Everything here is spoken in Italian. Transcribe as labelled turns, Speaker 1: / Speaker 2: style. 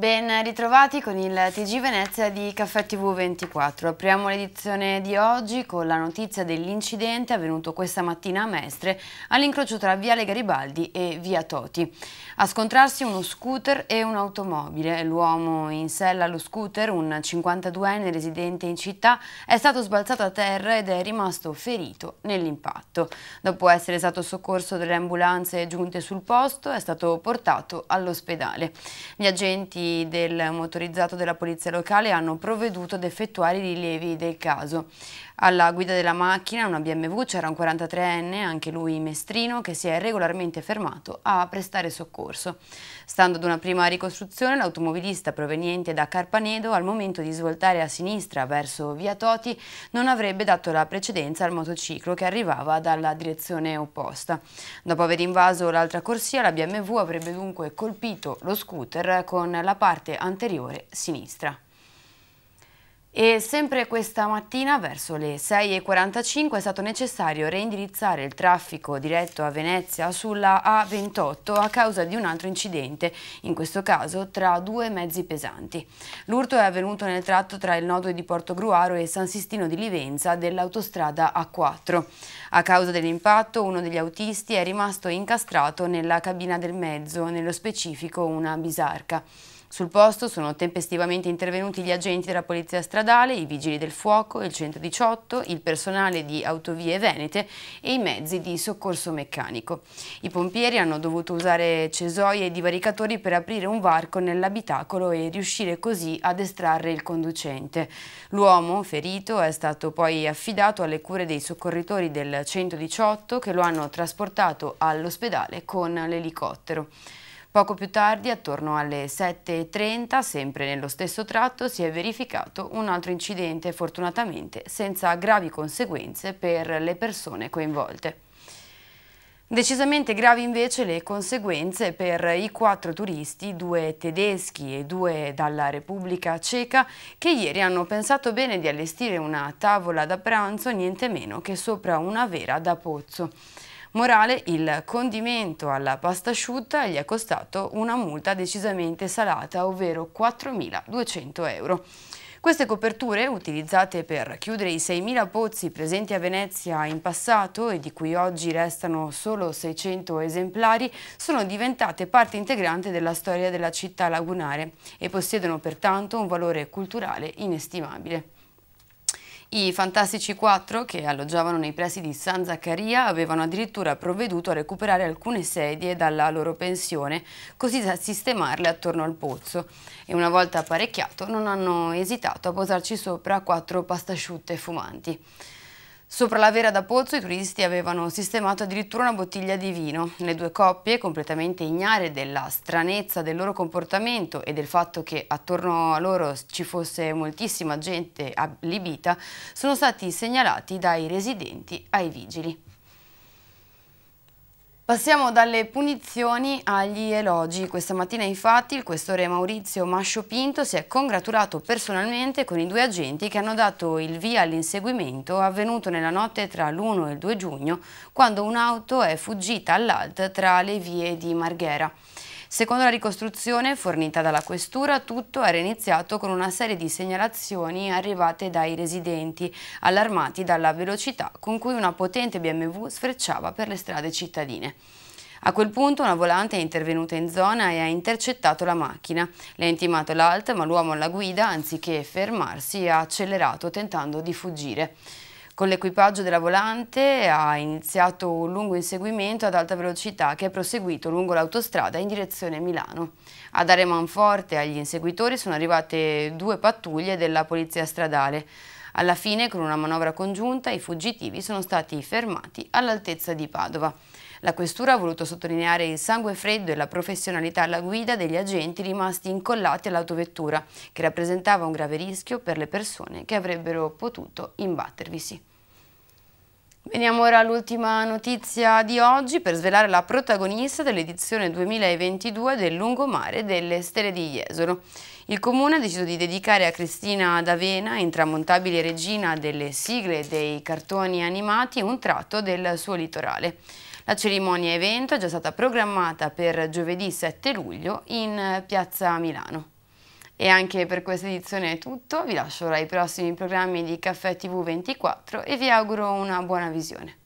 Speaker 1: Ben ritrovati con il TG Venezia di Caffè TV 24. Apriamo l'edizione di oggi con la notizia dell'incidente avvenuto questa mattina a Mestre all'incrocio tra Viale Garibaldi e Via Toti. A scontrarsi uno scooter e un'automobile. L'uomo in sella allo scooter, un 52enne residente in città, è stato sbalzato a terra ed è rimasto ferito nell'impatto. Dopo essere stato soccorso dalle ambulanze giunte sul posto, è stato portato all'ospedale. Gli agenti del motorizzato della polizia locale hanno provveduto ad effettuare i rilievi del caso. Alla guida della macchina, una BMW, c'era un 43enne, anche lui mestrino, che si è regolarmente fermato a prestare soccorso. Stando ad una prima ricostruzione, l'automobilista proveniente da Carpanedo, al momento di svoltare a sinistra verso via Toti, non avrebbe dato la precedenza al motociclo che arrivava dalla direzione opposta. Dopo aver invaso l'altra corsia, la BMW avrebbe dunque colpito lo scooter con la parte anteriore sinistra. E sempre questa mattina verso le 6.45 è stato necessario reindirizzare il traffico diretto a Venezia sulla A28 a causa di un altro incidente, in questo caso tra due mezzi pesanti. L'urto è avvenuto nel tratto tra il nodo di Porto Gruaro e San Sistino di Livenza dell'autostrada A4. A causa dell'impatto uno degli autisti è rimasto incastrato nella cabina del mezzo, nello specifico una bisarca. Sul posto sono tempestivamente intervenuti gli agenti della Polizia Stradale, i Vigili del Fuoco, il 118, il personale di Autovie Venete e i mezzi di soccorso meccanico. I pompieri hanno dovuto usare cesoie e divaricatori per aprire un varco nell'abitacolo e riuscire così ad estrarre il conducente. L'uomo, ferito, è stato poi affidato alle cure dei soccorritori del 118 che lo hanno trasportato all'ospedale con l'elicottero. Poco più tardi, attorno alle 7.30, sempre nello stesso tratto, si è verificato un altro incidente, fortunatamente senza gravi conseguenze per le persone coinvolte. Decisamente gravi invece le conseguenze per i quattro turisti, due tedeschi e due dalla Repubblica Ceca, che ieri hanno pensato bene di allestire una tavola da pranzo niente meno che sopra una vera da pozzo. Morale, il condimento alla pasta asciutta gli è costato una multa decisamente salata, ovvero 4.200 euro. Queste coperture, utilizzate per chiudere i 6.000 pozzi presenti a Venezia in passato e di cui oggi restano solo 600 esemplari, sono diventate parte integrante della storia della città lagunare e possiedono pertanto un valore culturale inestimabile. I Fantastici Quattro, che alloggiavano nei pressi di San Zaccaria, avevano addirittura provveduto a recuperare alcune sedie dalla loro pensione, così da sistemarle attorno al pozzo. E una volta apparecchiato non hanno esitato a posarci sopra quattro pastasciutte fumanti. Sopra la Vera da Pozzo i turisti avevano sistemato addirittura una bottiglia di vino. Le due coppie, completamente ignare della stranezza del loro comportamento e del fatto che attorno a loro ci fosse moltissima gente libita, sono stati segnalati dai residenti ai vigili. Passiamo dalle punizioni agli elogi. Questa mattina infatti il questore Maurizio Mascio Pinto si è congratulato personalmente con i due agenti che hanno dato il via all'inseguimento avvenuto nella notte tra l'1 e il 2 giugno quando un'auto è fuggita all'alt tra le vie di Marghera. Secondo la ricostruzione fornita dalla Questura, tutto era iniziato con una serie di segnalazioni arrivate dai residenti, allarmati dalla velocità con cui una potente BMW sfrecciava per le strade cittadine. A quel punto una volante è intervenuta in zona e ha intercettato la macchina. Le ha intimato l'alt, ma l'uomo alla guida, anziché fermarsi, ha accelerato tentando di fuggire. Con l'equipaggio della volante ha iniziato un lungo inseguimento ad alta velocità che è proseguito lungo l'autostrada in direzione Milano. A dare manforte agli inseguitori sono arrivate due pattuglie della polizia stradale. Alla fine, con una manovra congiunta, i fuggitivi sono stati fermati all'altezza di Padova. La questura ha voluto sottolineare il sangue freddo e la professionalità alla guida degli agenti rimasti incollati all'autovettura, che rappresentava un grave rischio per le persone che avrebbero potuto imbattervisi. Veniamo ora all'ultima notizia di oggi per svelare la protagonista dell'edizione 2022 del Lungomare delle Stelle di Jesolo. Il comune ha deciso di dedicare a Cristina D'Avena, intramontabile regina delle sigle dei cartoni animati, un tratto del suo litorale. La cerimonia evento è già stata programmata per giovedì 7 luglio in piazza Milano. E anche per questa edizione è tutto, vi lascio ora ai prossimi programmi di Caffè TV24 e vi auguro una buona visione.